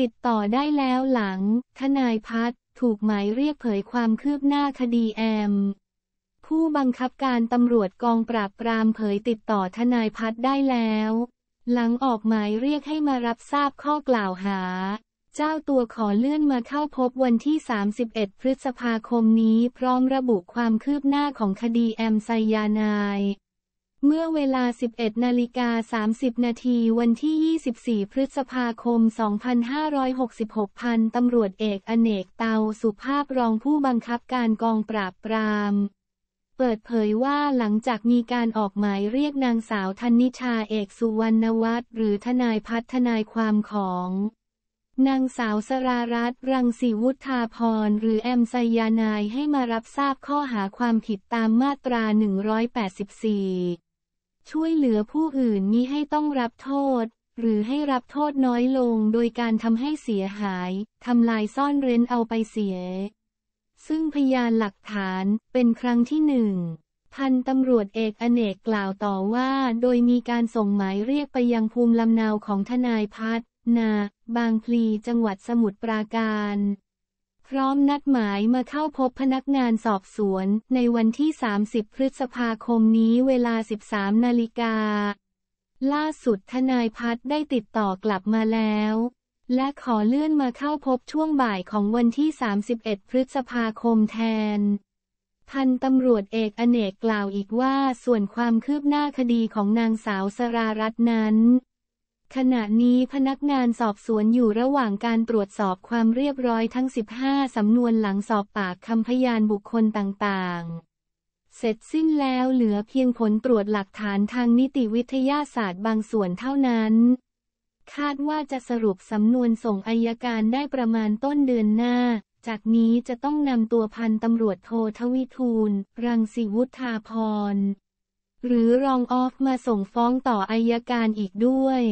ติดต่อได้แล้วหลัง ทนายพัฒถูกหมายเรียกเผยความคืบหน้าคดีแอม ผู้บังคับการตำรวจกองปราบปรามเผยติดต่อทนายพัฒได้แล้ว หลังออกหมายเรียกให้มารับทราบข้อกล่าวหา เจ้าตัวขอเลื่อนมาเข้าพบวันที่ 31 พฤษภาคมนี้พร้อมระบุความคืบหน้าของคดีแอมไซยานายเมื่อเวลา 11นาฬิกา30นาทีวันที่ 24 พฤษภาคม 2566พันตำรวจเอกอเนกเตาสุภาพรองผู้บังคับการกองปราบปราม เปิดเผยว่าหลังจากมีการออกหมายเรียกนางสาวธนิชาเอกสุวรรณวัฒน์หรือทนายพัฒนายความของ นางสาวสรารัตน์รังสีวุฒาพรหรือแอมไซยานายให้มารับทราบข้อหาความผิดตามมาตรา 184ช่วยเหลือผู้อื่นมิให้ต้องรับโทษ หรือให้รับโทษน้อยลงโดยการทำให้เสียหายทำลายซ่อนเร้นเอาไปเสีย ซึ่งพยานหลักฐานเป็นครั้งที่หนึ่ง พันตำรวจเอกอเนกกล่าวต่อว่าโดยมีการส่งหมายเรียกไปยังภูมิลำเนาของทนายพัฒนา บางพลีจังหวัดสมุทรปราการร้อมนัดหมายมาเข้าพบพนักงานสอบสวน ในวันที่ 30 พฤษภาคมนี้เวลา 13 นาฬิกา ล่าสุดทนายพัฒได้ติดต่อกลับมาแล้ว และขอเลื่อนมาเข้าพบช่วงบ่ายของวันที่ 31 พฤษภาคมแทน พันตำรวจเอกอเนกกล่าวอีกว่าส่วนความคืบหน้าคดีของนางสาวสรารัตน์นั้นขณะนี้พนักงานสอบสวนอยู่ระหว่างการตรวจสอบความเรียบร้อยทั้ง 15 สำนวนหลังสอบปากคำพยานบุคคลต่างๆ เสร็จสิ้นแล้วเหลือเพียงผลตรวจหลักฐานทางนิติวิทยาศาสตร์บางส่วนเท่านั้น คาดว่าจะสรุปสำนวนส่งอายการได้ประมาณต้นเดือนหน้า จากนี้จะต้องนำตัวพันตำรวจโททวิทูล รังสิวุฒาพรหรือรองออฟมาส่งฟ้องต่ออายการอีกด้วย